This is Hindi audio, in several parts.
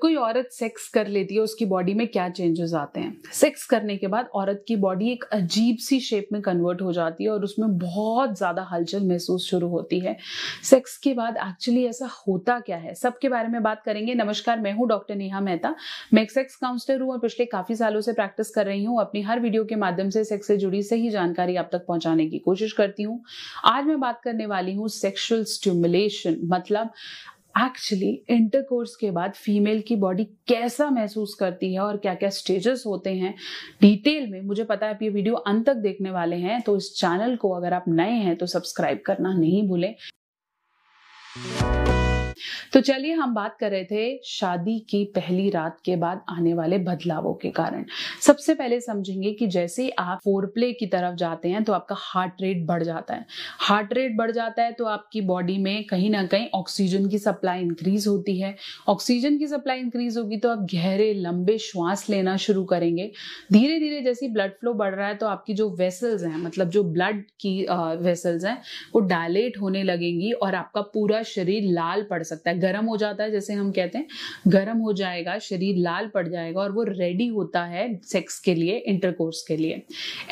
कोई औरत सेक्स कर लेती है उसकी बॉडी में क्या चेंजेस आते हैं सेक्स करने के बाद औरत की बॉडी एक अजीब सी शेप में कन्वर्ट हो जाती है और उसमें बहुत ज़्यादा हलचल महसूस शुरू होती है सेक्स के बाद एक्चुअली ऐसा होता क्या है सबके बारे में बात करेंगे नमस्कार मैं हूँ डॉक्टर नेहा मेहता मैं एक सेक्स काउंसलर हूँ और पिछले काफ़ी सालों से प्रैक्टिस कर रही हूँ अपनी हर वीडियो के माध्यम से सेक्स से जुड़ी सही जानकारी आप तक पहुंचाने की कोशिश करती हूँ आज मैं बात करने वाली हूँ सेक्शुअल स्टिमुलेशन मतलब एक्चुअली इंटरकोर्स के बाद फीमेल की बॉडी कैसा महसूस करती है और क्या क्या स्टेजेस होते हैं डिटेल में मुझे पता है आप ये वीडियो अंत तक देखने वाले हैं तो इस चैनल को अगर आप नए हैं तो सब्सक्राइब करना नहीं भूलें तो चलिए हम बात कर रहे थे शादी की पहली रात के बाद आने वाले बदलावों के कारण सबसे पहले समझेंगे कि जैसे आप फोर प्ले की तरफ जाते हैं तो आपका हार्ट रेट बढ़ जाता है हार्ट रेट बढ़ जाता है तो आपकी बॉडी में कहीं ना कहीं ऑक्सीजन की सप्लाई इंक्रीज होती है ऑक्सीजन की सप्लाई इंक्रीज होगी तो आप गहरे लंबे श्वास लेना शुरू करेंगे धीरे धीरे जैसे ब्लड फ्लो बढ़ रहा है तो आपकी जो वेसल्स हैं मतलब जो ब्लड की वेसल्स हैं वो डायलेट होने लगेंगी और आपका पूरा शरीर लाल पड़ सकता है गर्म हो जाता है जैसे हम कहते हैं गर्म हो जाएगा शरीर लाल पड़ जाएगा और वो रेडी होता है सेक्स के लिए इंटरकोर्स के लिए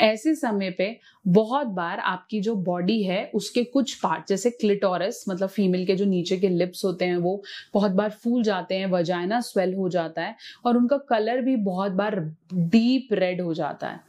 ऐसे समय पे बहुत बार आपकी जो बॉडी है उसके कुछ पार्ट जैसे क्लिटोरस मतलब फीमेल के जो नीचे के लिप्स होते हैं वो बहुत बार फूल जाते हैं वजाइना स्वेल हो जाता है और उनका कलर भी बहुत बार डीप रेड हो जाता है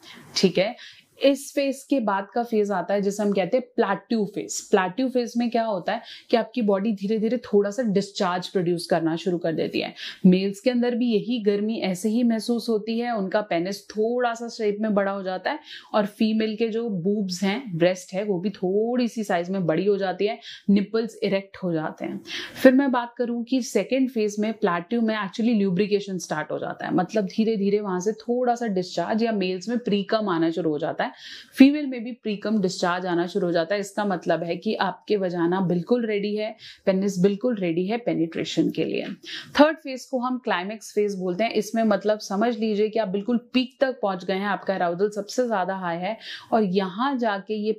ठीक है इस फेज के बाद का फेज आता है जिसे हम कहते हैं प्लाट्यू फेज प्लाट्यू फेज में क्या होता है कि आपकी बॉडी धीरे धीरे थोड़ा सा डिस्चार्ज प्रोड्यूस करना शुरू कर देती है मेल्स के अंदर भी यही गर्मी ऐसे ही महसूस होती है उनका पेनिस थोड़ा सा शेप में बड़ा हो जाता है और फीमेल के जो बूब्स हैं ब्रेस्ट है वो भी थोड़ी सी साइज में बड़ी हो जाती है निपल्स इरेक्ट हो जाते हैं फिर मैं बात करूँ कि सेकेंड फेज में प्लाट्यू में एक्चुअली ल्यूब्रिकेशन स्टार्ट हो जाता है मतलब धीरे धीरे वहां से थोड़ा सा डिस्चार्ज या मेल्स में प्रीकम आना शुरू हो जाता है है फीमेल में भी प्रीकम डिस्चार्ज आना शुरू हो जाता है इसका मतलब है कि आपके वजाना बिल्कुल रेडी है पेनिस बिल्कुल रेडी है पेनिट्रेशन के लिए थर्ड फेज को हम क्लाइमेक्स फेज बोलते हैं इसमें मतलब समझ लीजिए कि आप बिल्कुल पीक तक पहुंच गए हैं आपका अराउजल सबसे ज्यादा हाई है और यहाँ जाके ये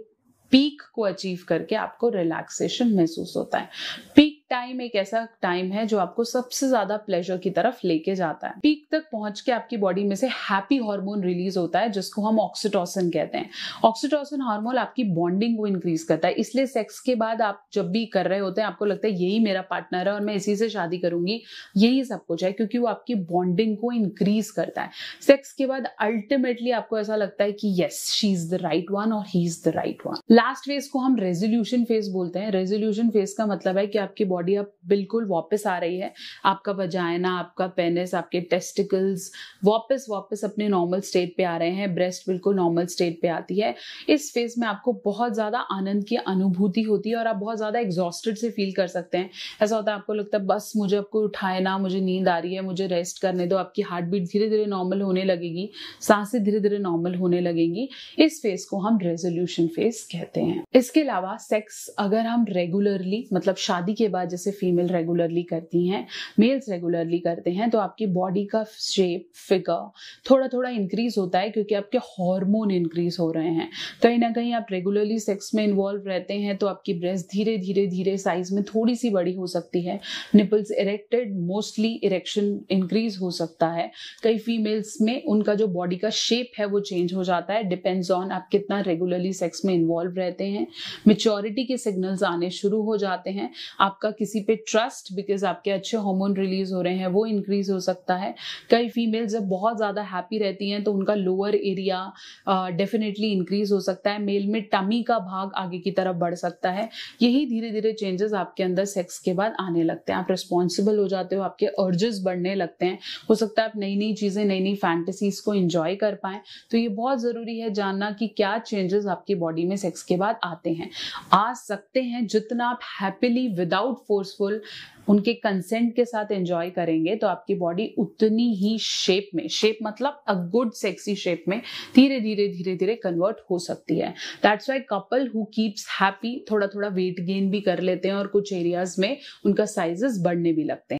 पीक को अचीव करके आपको रिलैक्सेशन महसूस होता है पीक टाइम एक ऐसा टाइम है जो आपको सबसे ज्यादा प्लेजर की तरफ लेके जाता है पीक तक पहुंच के आपकी बॉडी में से हैप्पी हार्मोन रिलीज होता है जिसको हम ऑक्सीटोसिन कहते हैं ऑक्सीटोसिन हार्मोन आपकी बॉन्डिंग को इंक्रीज करता है इसलिए सेक्स के बाद आप जब भी कर रहे होते हैं आपको लगता है यही मेरा पार्टनर है और मैं इसी से शादी करूंगी यही सब कुछ है क्योंकि वो आपकी बॉन्डिंग को इंक्रीज करता है सेक्स के बाद अल्टीमेटली आपको ऐसा लगता है कि yes she is the right one और he is the right one last phase को हम रेजोल्यूशन फेज बोलते हैं रेजोल्यूशन फेज का मतलब है कि आपकी बॉडी बॉडी अब बिल्कुल वापस आ रही है आपका वजाइना आपका पेनिस आपके टेस्टिकल्स वापस वापस अपने नॉर्मल स्टेट पे आ रहे हैं ब्रेस्ट बिल्कुल नॉर्मल स्टेट पे आती है इस फेज में आपको बहुत ज़्यादा आनंद की अनुभूति होती है और आप बहुत ज़्यादा एग्जॉस्टेड से फील कर सकते हैं ऐसा होता है आपको लगता है बस मुझे आपको उठाए ना मुझे नींद आ रही है मुझे रेस्ट करने दो आपकी हार्ट बीट धीरे धीरे नॉर्मल होने लगेगी सांसें धीरे धीरे नॉर्मल होने लगेंगी इस फेज को हम रेजोल्यूशन फेज कहते हैं इसके अलावा सेक्स अगर हम रेगुलरली मतलब शादी के बाद जैसे फीमेल रेगुलरली करती हैं मेल्स रेगुलरली करते हैं तो आपकी बॉडी का शेप फिगर थोड़ा थोड़ा इंक्रीज होता है क्योंकि आपके हार्मोन इंक्रीज हो रहे हैं कहीं ना कहीं आप रेगुलरली सेक्स में इन्वॉल्व रहते हैं तो आपकी ब्रेस्ट धीरे धीरे धीरे साइज में थोड़ी सी बड़ी हो सकती है nipples erected mostly erection increase हो सकता है कई फीमेल्स में उनका जो बॉडी का शेप है वो चेंज हो जाता है डिपेंड्स ऑन आप कितना रेगुलरली सेक्स में इन्वॉल्व रहते हैं मेच्योरिटी के सिग्नल्स आने शुरू हो जाते हैं आपका किसी पे ट्रस्ट बिकॉज आपके अच्छे हार्मोन रिलीज हो रहे हैं वो इंक्रीज हो सकता है कई फीमेल जब बहुत ज़्यादा हैप्पी रहती हैं तो उनका लोअर एरिया डेफिनेटली इंक्रीज हो सकता है मेल में टमी का भाग आगे की तरफ बढ़ सकता है यही धीरे धीरे चेंजेस आपके अंदर सेक्स के बाद आने लगते हैं आप रिस्पॉन्सिबल हो जाते हो आपके अर्जेस बढ़ने लगते हैं हो सकता है आप नई नई चीज़ें नई नई फैंटेसीज को इंजॉय कर पाए तो ये बहुत ज़रूरी है जानना कि क्या चेंजेस आपकी बॉडी में सेक्स के बाद आते हैं आ सकते हैं जितना आप हैप्पीली विदाउट फोर्सफुल उनके कंसेंट के साथ एंजॉय करेंगे तो आपकी बॉडी उतनी ही शेप में शेप मतलब अ गुड सेक्सी शेप में धीरे धीरे धीरे धीरे कन्वर्ट हो सकती है that's why couple who keeps happy थोड़ा थोड़ा वेट गेन भी कर लेते हैं और कुछ एरियाज में उनका साइजेस बढ़ने भी लगते हैं